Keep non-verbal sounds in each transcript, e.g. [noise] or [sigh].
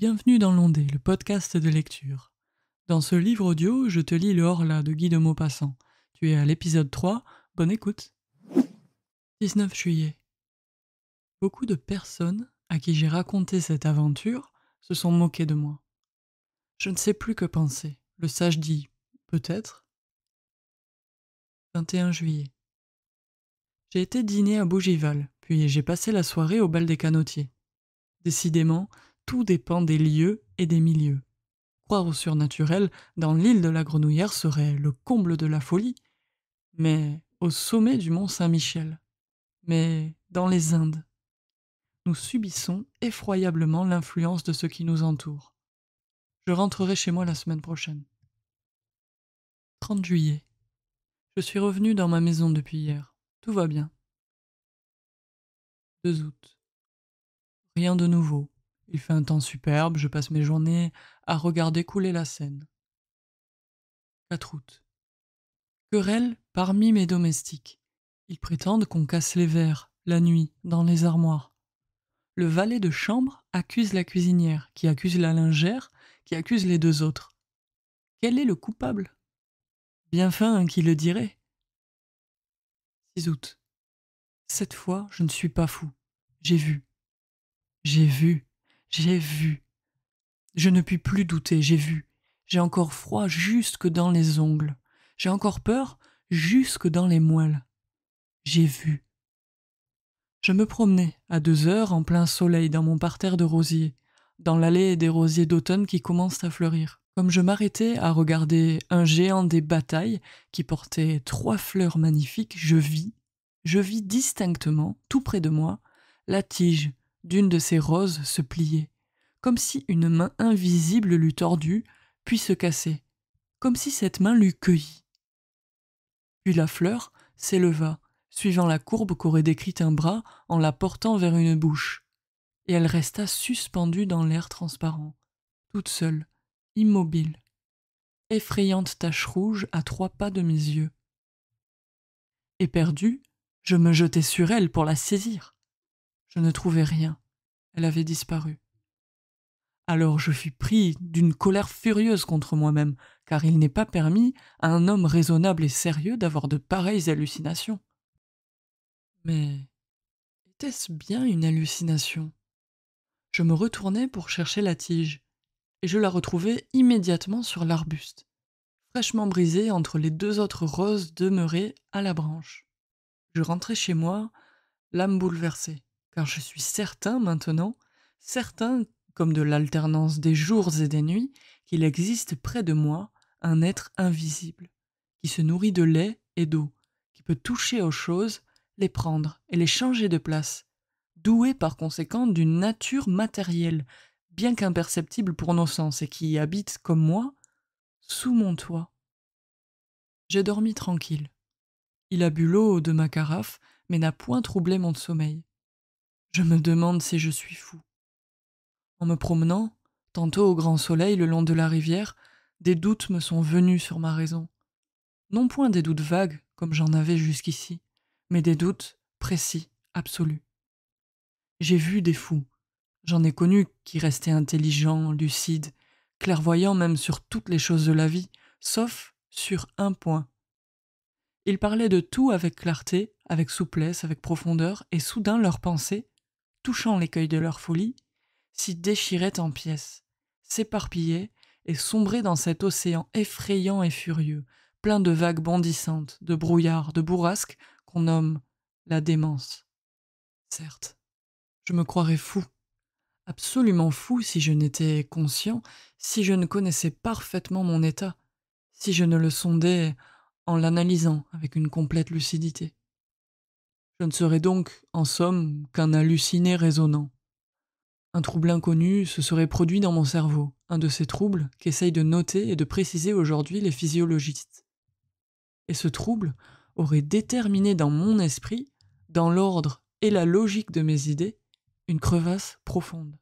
Bienvenue dans l'Ondée, le podcast de lecture. Dans ce livre audio, je te lis le Horla de Guy de Maupassant. Tu es à l'épisode 3, bonne écoute. 19 juillet. Beaucoup de personnes à qui j'ai raconté cette aventure se sont moquées de moi. Je ne sais plus que penser. Le sage dit peut-être. 21 juillet. J'ai été dîner à Bougival, puis j'ai passé la soirée au bal des canotiers. Décidément, tout dépend des lieux et des milieux. Croire au surnaturel dans l'île de la Grenouillère serait le comble de la folie, mais au sommet du mont Saint-Michel, mais dans les Indes. Nous subissons effroyablement l'influence de ce qui nous entoure. Je rentrerai chez moi la semaine prochaine. 30 juillet. Je suis revenu dans ma maison depuis hier. Tout va bien. 2 août. Rien de nouveau. Il fait un temps superbe, je passe mes journées à regarder couler la Seine. 4 août. Querelle parmi mes domestiques. Ils prétendent qu'on casse les verres, la nuit, dans les armoires. Le valet de chambre accuse la cuisinière, qui accuse la lingère, qui accuse les deux autres. Quel est le coupable Bien fin, hein, qui le dirait 6 août. Cette fois, je ne suis pas fou. J'ai vu. J'ai vu. J'ai vu. Je ne puis plus douter, j'ai vu. J'ai encore froid jusque dans les ongles. J'ai encore peur jusque dans les moelles. J'ai vu. Je me promenais, à deux heures, en plein soleil, dans mon parterre de rosiers, dans l'allée des rosiers d'automne qui commencent à fleurir. Comme je m'arrêtais à regarder un géant des batailles qui portait trois fleurs magnifiques, je vis, je vis distinctement, tout près de moi, la tige d'une de ces roses se pliait, comme si une main invisible l'eût tordue, puis se cassait, comme si cette main l'eût cueillie. Puis la fleur s'éleva, suivant la courbe qu'aurait décrite un bras en la portant vers une bouche, et elle resta suspendue dans l'air transparent, toute seule, immobile, effrayante tache rouge à trois pas de mes yeux. Éperdu, je me jetai sur elle pour la saisir. Je ne trouvai rien. Elle avait disparu. Alors je fus pris d'une colère furieuse contre moi-même, car il n'est pas permis à un homme raisonnable et sérieux d'avoir de pareilles hallucinations. Mais était-ce bien une hallucination Je me retournai pour chercher la tige, et je la retrouvai immédiatement sur l'arbuste, fraîchement brisée entre les deux autres roses demeurées à la branche. Je rentrai chez moi, l'âme bouleversée car je suis certain maintenant, certain comme de l'alternance des jours et des nuits, qu'il existe près de moi un être invisible, qui se nourrit de lait et d'eau, qui peut toucher aux choses, les prendre et les changer de place, doué par conséquent d'une nature matérielle, bien qu'imperceptible pour nos sens, et qui habite, comme moi, sous mon toit. J'ai dormi tranquille. Il a bu l'eau de ma carafe, mais n'a point troublé mon sommeil. Je me demande si je suis fou. En me promenant, tantôt au grand soleil le long de la rivière, des doutes me sont venus sur ma raison. Non point des doutes vagues, comme j'en avais jusqu'ici, mais des doutes précis, absolus. J'ai vu des fous, j'en ai connu qui restaient intelligents, lucides, clairvoyants même sur toutes les choses de la vie, sauf sur un point. Ils parlaient de tout avec clarté, avec souplesse, avec profondeur, et soudain leurs pensées, touchant l'écueil de leur folie, s'y déchiraient en pièces, s'éparpillaient et sombraient dans cet océan effrayant et furieux, plein de vagues bondissantes, de brouillards, de bourrasques qu'on nomme la démence. Certes, je me croirais fou, absolument fou si je n'étais conscient, si je ne connaissais parfaitement mon état, si je ne le sondais en l'analysant avec une complète lucidité. Je ne serais donc, en somme, qu'un halluciné résonnant. Un trouble inconnu se serait produit dans mon cerveau, un de ces troubles qu'essayent de noter et de préciser aujourd'hui les physiologistes. Et ce trouble aurait déterminé dans mon esprit, dans l'ordre et la logique de mes idées, une crevasse profonde.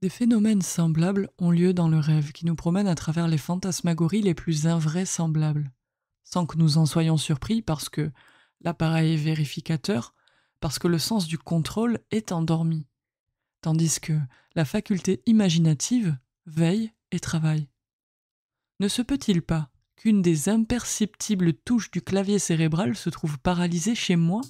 Des phénomènes semblables ont lieu dans le rêve qui nous promène à travers les fantasmagories les plus invraisemblables, sans que nous en soyons surpris parce que l'appareil est vérificateur, parce que le sens du contrôle est endormi, tandis que la faculté imaginative veille et travaille. Ne se peut-il pas qu'une des imperceptibles touches du clavier cérébral se trouve paralysée chez moi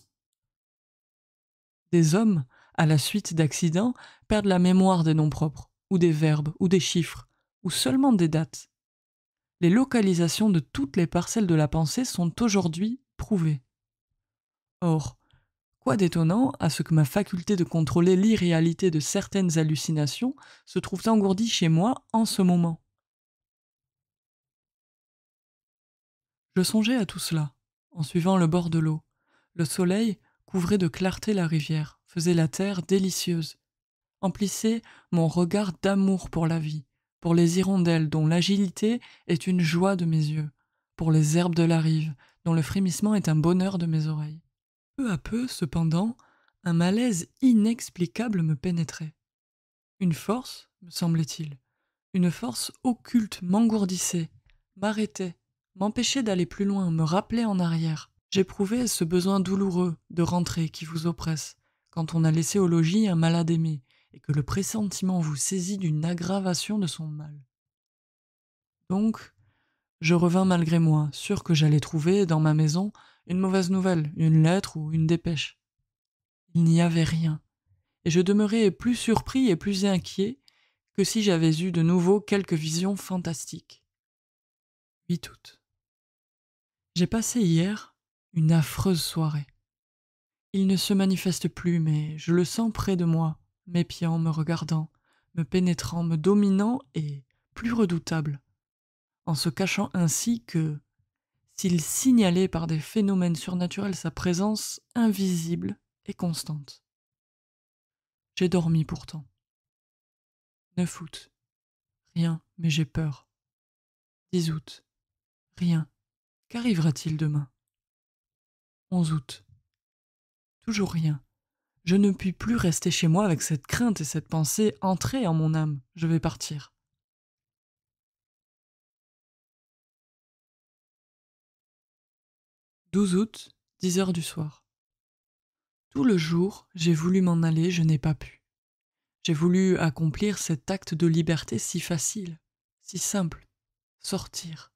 Des hommes, à la suite d'accidents, perdent la mémoire des noms propres, ou des verbes, ou des chiffres, ou seulement des dates les localisations de toutes les parcelles de la pensée sont aujourd'hui prouvées. Or, quoi d'étonnant à ce que ma faculté de contrôler l'irréalité de certaines hallucinations se trouve engourdie chez moi en ce moment Je songeais à tout cela, en suivant le bord de l'eau. Le soleil couvrait de clarté la rivière, faisait la terre délicieuse, emplissait mon regard d'amour pour la vie, pour les hirondelles dont l'agilité est une joie de mes yeux, pour les herbes de la rive dont le frémissement est un bonheur de mes oreilles. Peu à peu, cependant, un malaise inexplicable me pénétrait. Une force, me semblait-il, une force occulte m'engourdissait, m'arrêtait, m'empêchait d'aller plus loin, me rappelait en arrière. J'éprouvais ce besoin douloureux de rentrer qui vous oppresse, quand on a laissé au logis un malade aimé, et que le pressentiment vous saisit d'une aggravation de son mal. Donc, je revins malgré moi, sûr que j'allais trouver, dans ma maison, une mauvaise nouvelle, une lettre ou une dépêche. Il n'y avait rien, et je demeurai plus surpris et plus inquiet que si j'avais eu de nouveau quelques visions fantastiques. 8 août. J'ai passé hier une affreuse soirée. Il ne se manifeste plus, mais je le sens près de moi, m'épiant, me regardant, me pénétrant, me dominant et plus redoutable, en se cachant ainsi que, s'il signalait par des phénomènes surnaturels sa présence invisible et constante. J'ai dormi pourtant. Neuf août. Rien, mais j'ai peur. 10 août. Rien. Qu'arrivera-t-il demain 11 août. Toujours rien. Je ne puis plus rester chez moi avec cette crainte et cette pensée entrée en mon âme. Je vais partir. « 12 août, 10 heures du soir. Tout le jour, j'ai voulu m'en aller, je n'ai pas pu. J'ai voulu accomplir cet acte de liberté si facile, si simple. Sortir.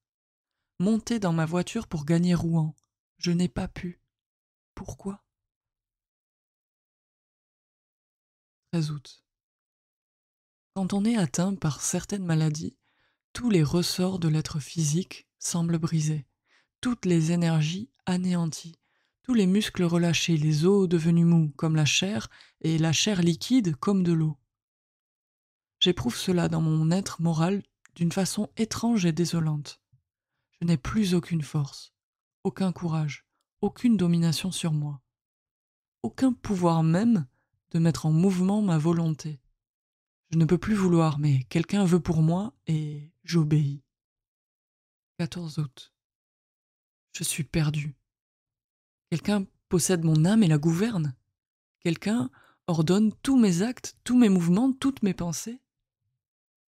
Monter dans ma voiture pour gagner Rouen. Je n'ai pas pu. Pourquoi Quand on est atteint par certaines maladies, tous les ressorts de l'être physique semblent brisés, toutes les énergies anéanties, tous les muscles relâchés, les os devenus mous comme la chair, et la chair liquide comme de l'eau. J'éprouve cela dans mon être moral d'une façon étrange et désolante. Je n'ai plus aucune force, aucun courage, aucune domination sur moi, aucun pouvoir même de mettre en mouvement ma volonté. Je ne peux plus vouloir, mais quelqu'un veut pour moi et j'obéis. 14 août. Je suis perdu. Quelqu'un possède mon âme et la gouverne. Quelqu'un ordonne tous mes actes, tous mes mouvements, toutes mes pensées.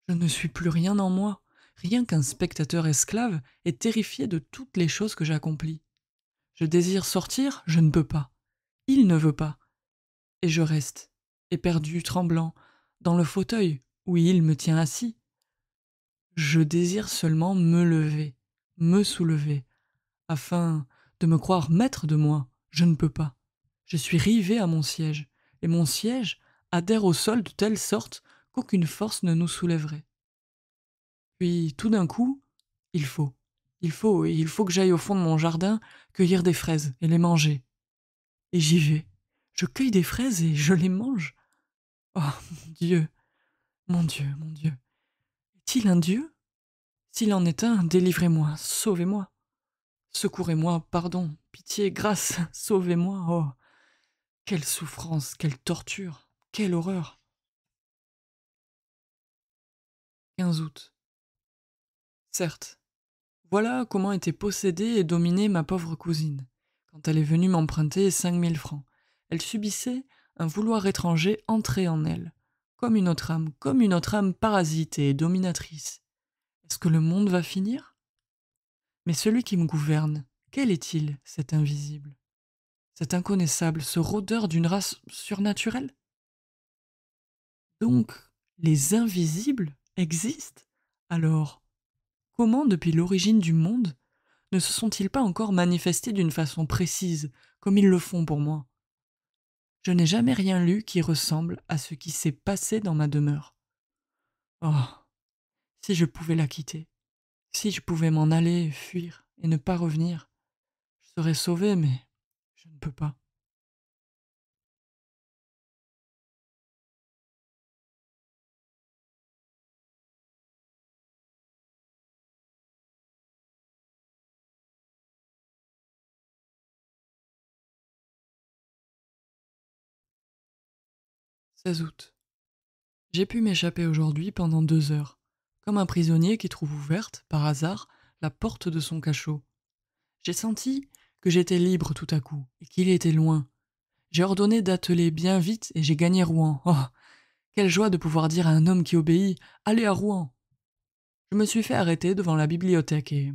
Je ne suis plus rien en moi, rien qu'un spectateur esclave et terrifié de toutes les choses que j'accomplis. Je désire sortir, je ne peux pas. Il ne veut pas et je reste, éperdu, tremblant, dans le fauteuil où il me tient assis. Je désire seulement me lever, me soulever, afin de me croire maître de moi. Je ne peux pas. Je suis rivé à mon siège, et mon siège adhère au sol de telle sorte qu'aucune force ne nous soulèverait. Puis, tout d'un coup, il faut, il faut, et il faut que j'aille au fond de mon jardin cueillir des fraises et les manger. Et j'y vais, je cueille des fraises et je les mange. Oh mon Dieu, mon Dieu, mon Dieu. Est-il un Dieu S'il en est un, délivrez-moi, sauvez-moi. Secourez-moi, pardon, pitié, grâce, [laughs] sauvez-moi. Oh, quelle souffrance, quelle torture, quelle horreur. 15 août. Certes, voilà comment était possédée et dominée ma pauvre cousine, quand elle est venue m'emprunter cinq mille francs elle subissait un vouloir étranger entrer en elle, comme une autre âme, comme une autre âme parasitée et dominatrice. Est-ce que le monde va finir Mais celui qui me gouverne, quel est-il, cet invisible Cet inconnaissable, ce rôdeur d'une race surnaturelle Donc, les invisibles existent Alors, comment, depuis l'origine du monde, ne se sont-ils pas encore manifestés d'une façon précise, comme ils le font pour moi je n'ai jamais rien lu qui ressemble à ce qui s'est passé dans ma demeure. Oh. Si je pouvais la quitter, si je pouvais m'en aller, fuir et ne pas revenir, je serais sauvé, mais je ne peux pas. 16 août. J'ai pu m'échapper aujourd'hui pendant deux heures, comme un prisonnier qui trouve ouverte, par hasard, la porte de son cachot. J'ai senti que j'étais libre tout à coup, et qu'il était loin. J'ai ordonné d'atteler bien vite et j'ai gagné Rouen. Oh. Quelle joie de pouvoir dire à un homme qui obéit. Allez à Rouen. Je me suis fait arrêter devant la bibliothèque et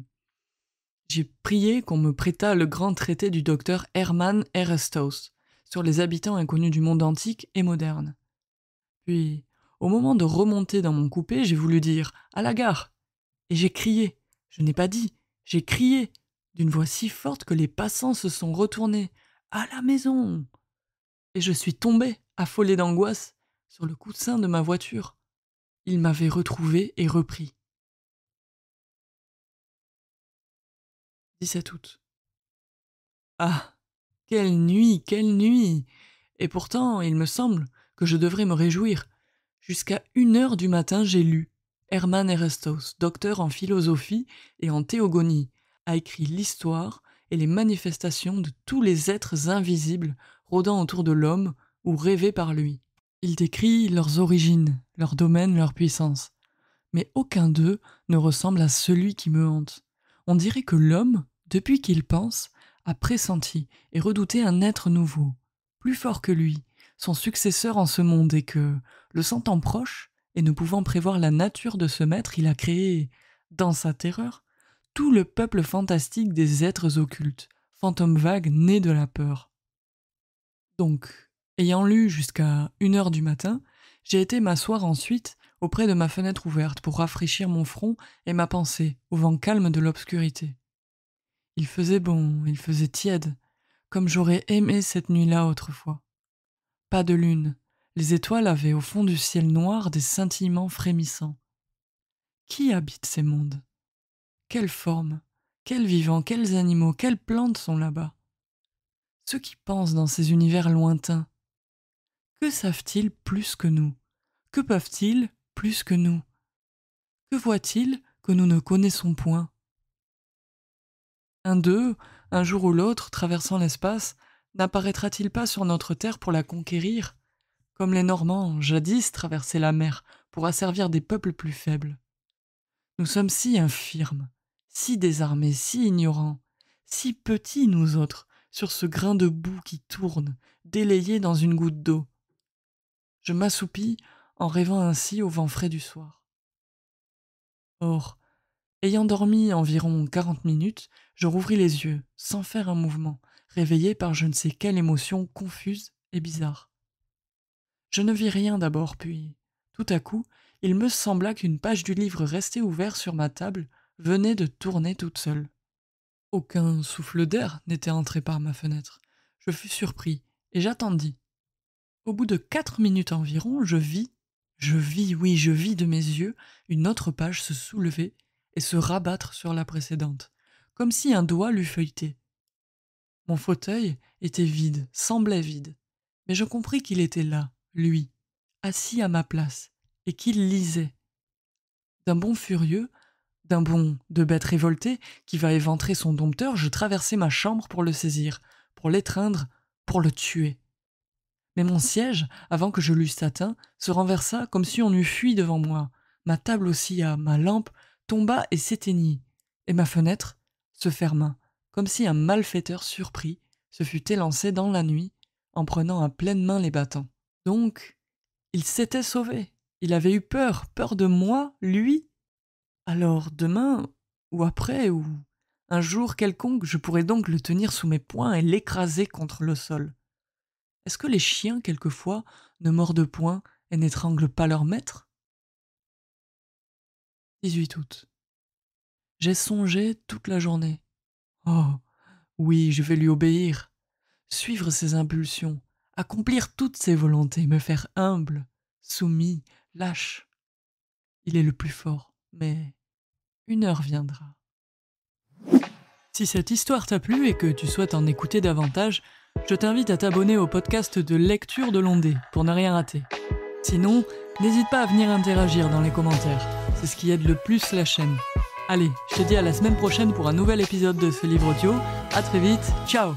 j'ai prié qu'on me prêtât le grand traité du docteur Hermann Erestos sur les habitants inconnus du monde antique et moderne. Puis, au moment de remonter dans mon coupé, j'ai voulu dire à la gare. Et j'ai crié. Je n'ai pas dit, j'ai crié, d'une voix si forte que les passants se sont retournés. À la maison Et je suis tombé, affolé d'angoisse, sur le coussin de ma voiture. Il m'avait retrouvé et repris. août. Ah quelle nuit, quelle nuit Et pourtant, il me semble que je devrais me réjouir. Jusqu'à une heure du matin, j'ai lu. Hermann Erestos, docteur en philosophie et en théogonie, a écrit l'histoire et les manifestations de tous les êtres invisibles rôdant autour de l'homme ou rêvés par lui. Il décrit leurs origines, leurs domaines, leurs puissances. Mais aucun d'eux ne ressemble à celui qui me hante. On dirait que l'homme, depuis qu'il pense, a pressenti et redouté un être nouveau, plus fort que lui, son successeur en ce monde, et que, le sentant proche, et ne pouvant prévoir la nature de ce maître, il a créé, dans sa terreur, tout le peuple fantastique des êtres occultes, fantômes vagues nés de la peur. Donc, ayant lu jusqu'à une heure du matin, j'ai été m'asseoir ensuite auprès de ma fenêtre ouverte pour rafraîchir mon front et ma pensée au vent calme de l'obscurité. Il faisait bon, il faisait tiède, comme j'aurais aimé cette nuit-là autrefois. Pas de lune, les étoiles avaient au fond du ciel noir des scintillements frémissants. Qui habite ces mondes Quelles formes, quels vivants, quels animaux, quelles plantes sont là-bas Ceux qui pensent dans ces univers lointains, que savent-ils plus que nous Que peuvent-ils plus que nous Que voient-ils que nous ne connaissons point un d'eux, un jour ou l'autre, traversant l'espace, n'apparaîtra-t-il pas sur notre terre pour la conquérir Comme les Normands, jadis, traversaient la mer pour asservir des peuples plus faibles. Nous sommes si infirmes, si désarmés, si ignorants, si petits, nous autres, sur ce grain de boue qui tourne, délayé dans une goutte d'eau. Je m'assoupis en rêvant ainsi au vent frais du soir. Or, Ayant dormi environ quarante minutes, je rouvris les yeux, sans faire un mouvement, réveillé par je ne sais quelle émotion confuse et bizarre. Je ne vis rien d'abord, puis, tout à coup, il me sembla qu'une page du livre restée ouverte sur ma table venait de tourner toute seule. Aucun souffle d'air n'était entré par ma fenêtre. Je fus surpris, et j'attendis. Au bout de quatre minutes environ, je vis, je vis, oui, je vis de mes yeux, une autre page se soulever et se rabattre sur la précédente, comme si un doigt l'eût feuilleté. Mon fauteuil était vide, semblait vide, mais je compris qu'il était là, lui, assis à ma place, et qu'il lisait. D'un bond furieux, d'un bond de bête révoltée qui va éventrer son dompteur, je traversai ma chambre pour le saisir, pour l'étreindre, pour le tuer. Mais mon siège, avant que je l'eusse atteint, se renversa comme si on eût fui devant moi. Ma table aussi à ma lampe tomba et s'éteignit, et ma fenêtre se ferma, comme si un malfaiteur surpris se fût élancé dans la nuit en prenant à pleine main les battants. Donc, il s'était sauvé. Il avait eu peur, peur de moi, lui. Alors demain, ou après, ou un jour quelconque, je pourrais donc le tenir sous mes poings et l'écraser contre le sol. Est-ce que les chiens, quelquefois, ne mordent point et n'étranglent pas leur maître 18 août. J'ai songé toute la journée. Oh, oui, je vais lui obéir, suivre ses impulsions, accomplir toutes ses volontés, me faire humble, soumis, lâche. Il est le plus fort, mais une heure viendra. Si cette histoire t'a plu et que tu souhaites en écouter davantage, je t'invite à t'abonner au podcast de lecture de l'Ondée pour ne rien rater. Sinon, N'hésite pas à venir interagir dans les commentaires, c'est ce qui aide le plus la chaîne. Allez, je te dis à la semaine prochaine pour un nouvel épisode de ce livre audio. A très vite, ciao